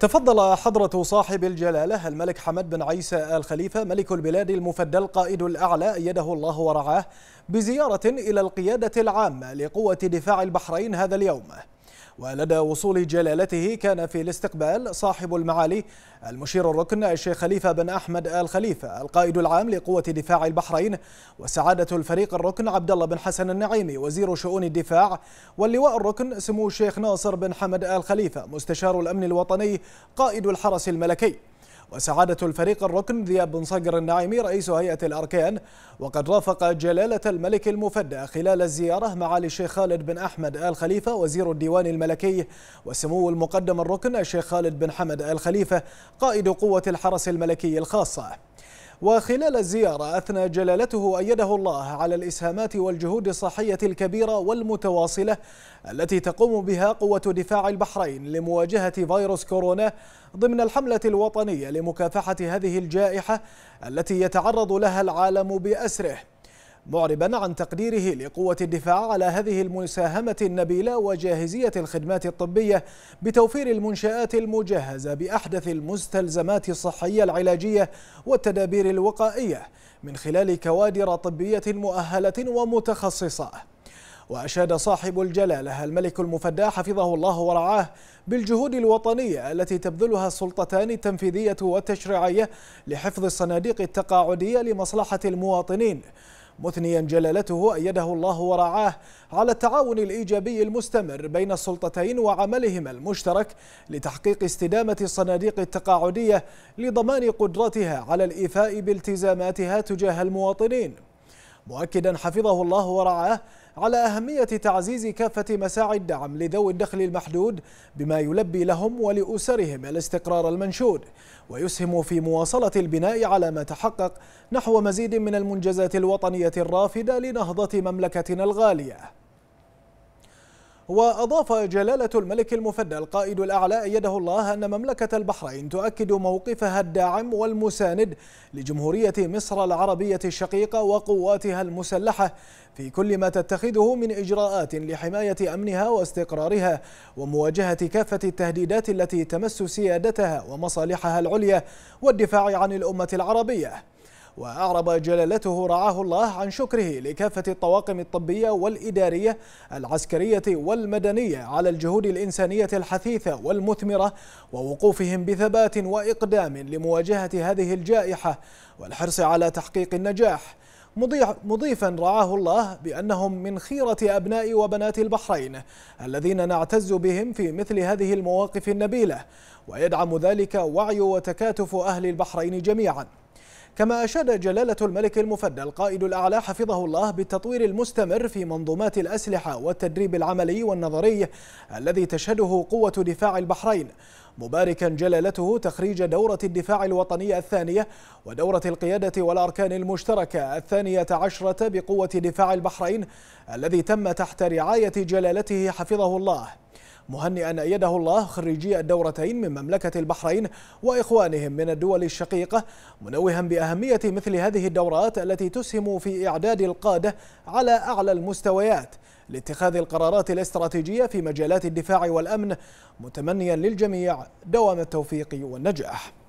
تفضل حضرة صاحب الجلالة الملك حمد بن عيسى آل خليفة ملك البلاد المفدى القائد الأعلى أيده الله ورعاه بزيارة إلى القيادة العامة لقوة دفاع البحرين هذا اليوم ولدى وصول جلالته كان في الاستقبال صاحب المعالي المشير الركن الشيخ خليفة بن أحمد آل خليفة القائد العام لقوة دفاع البحرين وسعادة الفريق الركن عبد الله بن حسن النعيمي وزير شؤون الدفاع واللواء الركن سمو الشيخ ناصر بن حمد آل خليفة مستشار الأمن الوطني قائد الحرس الملكي وسعادة الفريق الركن ذياب بن صقر النعيمي رئيس هيئة الأركان وقد رافق جلالة الملك المفدى خلال الزيارة معالي الشيخ خالد بن أحمد آل خليفة وزير الديوان الملكي وسمو المقدم الركن الشيخ خالد بن حمد آل خليفة قائد قوة الحرس الملكي الخاصة وخلال الزيارة أثنى جلالته أيده الله على الإسهامات والجهود الصحية الكبيرة والمتواصلة التي تقوم بها قوة دفاع البحرين لمواجهة فيروس كورونا ضمن الحملة الوطنية لمكافحة هذه الجائحة التي يتعرض لها العالم بأسره معربا عن تقديره لقوة الدفاع على هذه المساهمة النبيلة وجاهزية الخدمات الطبية بتوفير المنشآت المجهزة بأحدث المستلزمات الصحية العلاجية والتدابير الوقائية من خلال كوادر طبية مؤهلة ومتخصصة وأشاد صاحب الجلالة الملك المفدى حفظه الله ورعاه بالجهود الوطنية التي تبذلها السلطتان التنفيذية والتشريعية لحفظ الصناديق التقاعدية لمصلحة المواطنين مثنيا جلالته أيده الله ورعاه على التعاون الإيجابي المستمر بين السلطتين وعملهما المشترك لتحقيق استدامة الصناديق التقاعدية لضمان قدرتها على الإيفاء بالتزاماتها تجاه المواطنين مؤكدا حفظه الله ورعاه على أهمية تعزيز كافة مساعي الدعم لذوي الدخل المحدود بما يلبي لهم ولأسرهم الاستقرار المنشود ويسهم في مواصلة البناء على ما تحقق نحو مزيد من المنجزات الوطنية الرافدة لنهضة مملكتنا الغالية وأضاف جلالة الملك المفدى القائد الأعلى أيده الله أن مملكة البحرين تؤكد موقفها الداعم والمساند لجمهورية مصر العربية الشقيقة وقواتها المسلحة في كل ما تتخذه من إجراءات لحماية أمنها واستقرارها ومواجهة كافة التهديدات التي تمس سيادتها ومصالحها العليا والدفاع عن الأمة العربية وأعرب جلالته رعاه الله عن شكره لكافة الطواقم الطبية والإدارية العسكرية والمدنية على الجهود الإنسانية الحثيثة والمثمرة ووقوفهم بثبات وإقدام لمواجهة هذه الجائحة والحرص على تحقيق النجاح مضيفا رعاه الله بأنهم من خيرة أبناء وبنات البحرين الذين نعتز بهم في مثل هذه المواقف النبيلة ويدعم ذلك وعي وتكاتف أهل البحرين جميعاً كما أشاد جلالة الملك المفدى القائد الأعلى حفظه الله بالتطوير المستمر في منظومات الأسلحة والتدريب العملي والنظري الذي تشهده قوة دفاع البحرين مباركا جلالته تخريج دورة الدفاع الوطنية الثانية ودورة القيادة والأركان المشتركة الثانية عشرة بقوة دفاع البحرين الذي تم تحت رعاية جلالته حفظه الله مهنئا أيده الله خريجي الدورتين من مملكة البحرين وإخوانهم من الدول الشقيقة منوها بأهمية مثل هذه الدورات التي تسهم في إعداد القادة على أعلى المستويات لاتخاذ القرارات الاستراتيجية في مجالات الدفاع والأمن متمنيا للجميع دوام التوفيق والنجاح